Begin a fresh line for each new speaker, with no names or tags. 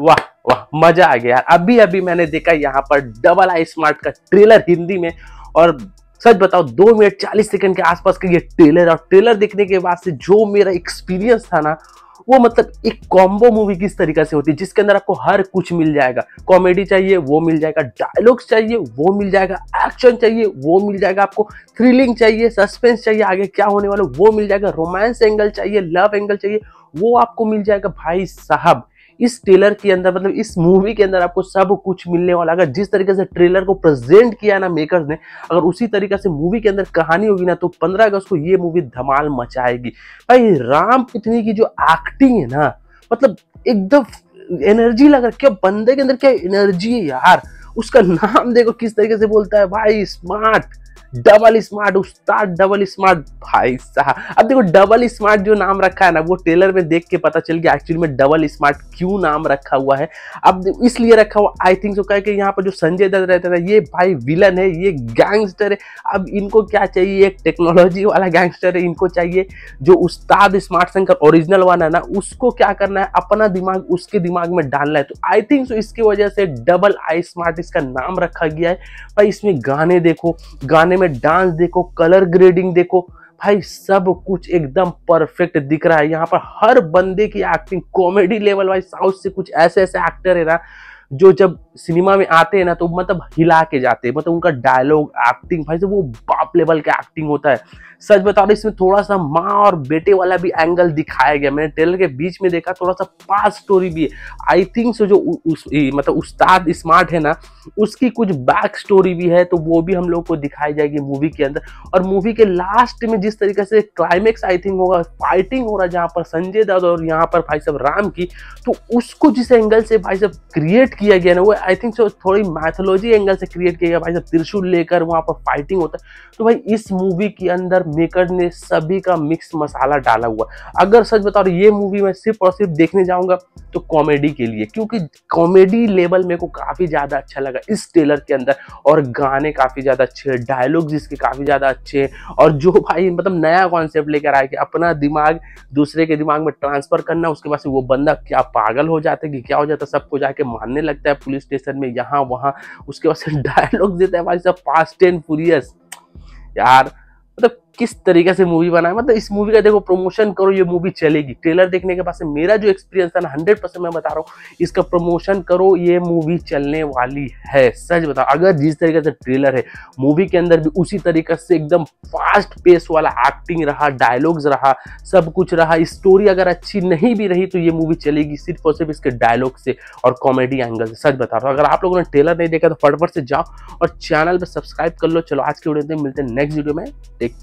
वाह वाह मजा आ गया अभी अभी मैंने देखा यहाँ पर डबल आई स्मार्ट का ट्रेलर हिंदी में और सच बताओ दो मिनट चालीस सेकंड के आसपास का ये ट्रेलर और ट्रेलर देखने के बाद से जो मेरा एक्सपीरियंस था ना वो मतलब एक कॉम्बो मूवी किस तरीके से होती है जिसके अंदर आपको हर कुछ मिल जाएगा कॉमेडी चाहिए वो मिल जाएगा डायलॉग्स चाहिए वो मिल जाएगा एक्शन चाहिए वो मिल जाएगा आपको थ्रिलिंग चाहिए सस्पेंस चाहिए आगे क्या होने वाला वो मिल जाएगा रोमांस एंगल चाहिए लव एंगल चाहिए वो आपको मिल जाएगा भाई साहब इस ट्रेलर के अंदर मतलब इस मूवी के अंदर आपको सब कुछ मिलने वाला अगर जिस तरीके से ट्रेलर को प्रेजेंट किया ना मेकर्स ने अगर उसी तरीके से मूवी के अंदर कहानी होगी ना तो पंद्रह अगस्त को ये मूवी धमाल मचाएगी भाई राम पुतनी की जो एक्टिंग है ना मतलब एकदम एनर्जी लग रहा क्या बंदे के अंदर क्या एनर्जी है यार उसका नाम देखो किस तरीके से बोलता है भाई smart double smart Ustaad double smart भाई साहब अब देखो डबल स्मार्ट जो नाम रखा है ना वो टेलर में देख के पता चल गया एक्चुअली में डबल स्मार्ट क्यों नाम रखा हुआ है अब इसलिए रखा हुआ आई थिंक सो कह के यहाँ पर जो संजय दत्त रहते था ये भाई विलन है ये गैंगस्टर है अब इनको क्या चाहिए एक टेक्नोलॉजी वाला गैंगस्टर है इनको चाहिए जो उस्ताद स्मार्ट शंकर ओरिजिनल वाला है ना उसको क्या करना है अपना दिमाग उसके दिमाग में डालना है तो आई थिंक सो इसकी वजह से डबल आई स्मार्ट इसका नाम रखा गया है भाई इसमें गाने देखो गाने में में डांस देखो कलर ग्रेडिंग देखो भाई सब कुछ एकदम परफेक्ट दिख रहा है यहाँ पर हर बंदे की acting comedy level wise south से कुछ ऐसे ऐसे एक्टर है ना जो जब सिनेमा में आते हैं ना तो मतलब हिला के जाते हैं मतलब उनका डायलॉग एक्टिंग भाई से वो लेवल का एक्टिंग होता है सच बता रहा इसमें थोड़ा सा माँ और बेटे वाला भी एंगल दिखाया गया मैंने ट्रेलर के बीच में देखा थोड़ा सा पास स्टोरी भी है आई थिंक सो जो उस मतलब उस्ताद स्मार्ट है ना उसकी कुछ बैक स्टोरी भी है तो वो भी हम लोग को दिखाई जाएगी मूवी के अंदर और मूवी के लास्ट में जिस तरीके से क्लाइमेक्स आई थिंक होगा फाइटिंग हो रहा है जहाँ पर संजय दत्त और यहाँ पर भाई साहब राम की तो उसको जिस एंगल से भाई साहब क्रिएट किया गया ना वो आई थिंक सो थोड़ी मैथोलॉजी एंगल से क्रिएट किया गया भाई साहब त्रिशूल लेकर वहाँ पर फाइटिंग होता है तो तो भाई इस मूवी के अंदर मेकर ने सभी का मिक्स मसाला डाला हुआ अगर सच बताओ तो ये मूवी मैं सिर्फ और सिर्फ देखने जाऊंगा तो कॉमेडी के लिए क्योंकि कॉमेडी लेवल मेरे को काफ़ी ज़्यादा अच्छा लगा इस ट्रेलर के अंदर और गाने काफ़ी ज़्यादा अच्छे हैं डायलॉग्स इसके काफ़ी ज़्यादा अच्छे हैं और जो भाई मतलब नया कॉन्सेप्ट लेकर आए कि अपना दिमाग दूसरे के दिमाग में ट्रांसफ़र करना उसके बाद वो बंदा क्या पागल हो जाता है कि क्या हो जाता है सबको जाके मानने लगता है पुलिस स्टेशन में यहाँ वहाँ उसके बाद डायलॉग देता है भाई साहब पास टेन फूरियस Yara. किस तरीके से मूवी बनाए मतलब इस मूवी का देखो प्रमोशन करो ये मूवी चलेगी ट्रेलर देखने के बाद से मेरा जो एक्सपीरियंस था ना हंड्रेड परसेंट मैं बता रहा हूँ इसका प्रमोशन करो ये मूवी चलने वाली है सच बताओ अगर जिस तरीके से ट्रेलर है मूवी के अंदर भी उसी तरीके से एकदम फास्ट पेस वाला एक्टिंग रहा डायलॉग्स रहा सब कुछ रहा स्टोरी अगर अच्छी नहीं भी रही तो ये मूवी चलेगी सिर्फ और सिर्फ इसके डायलॉग से और कॉमेडी एंगल से सच बता रहा हूँ अगर आप लोगों ने ट्रेलर नहीं देखा तो फटफट से जाओ और चैनल पर सब्सक्राइब कर लो चलो आज के वीडियो मिलते हैं नेक्स्ट वीडियो में टेक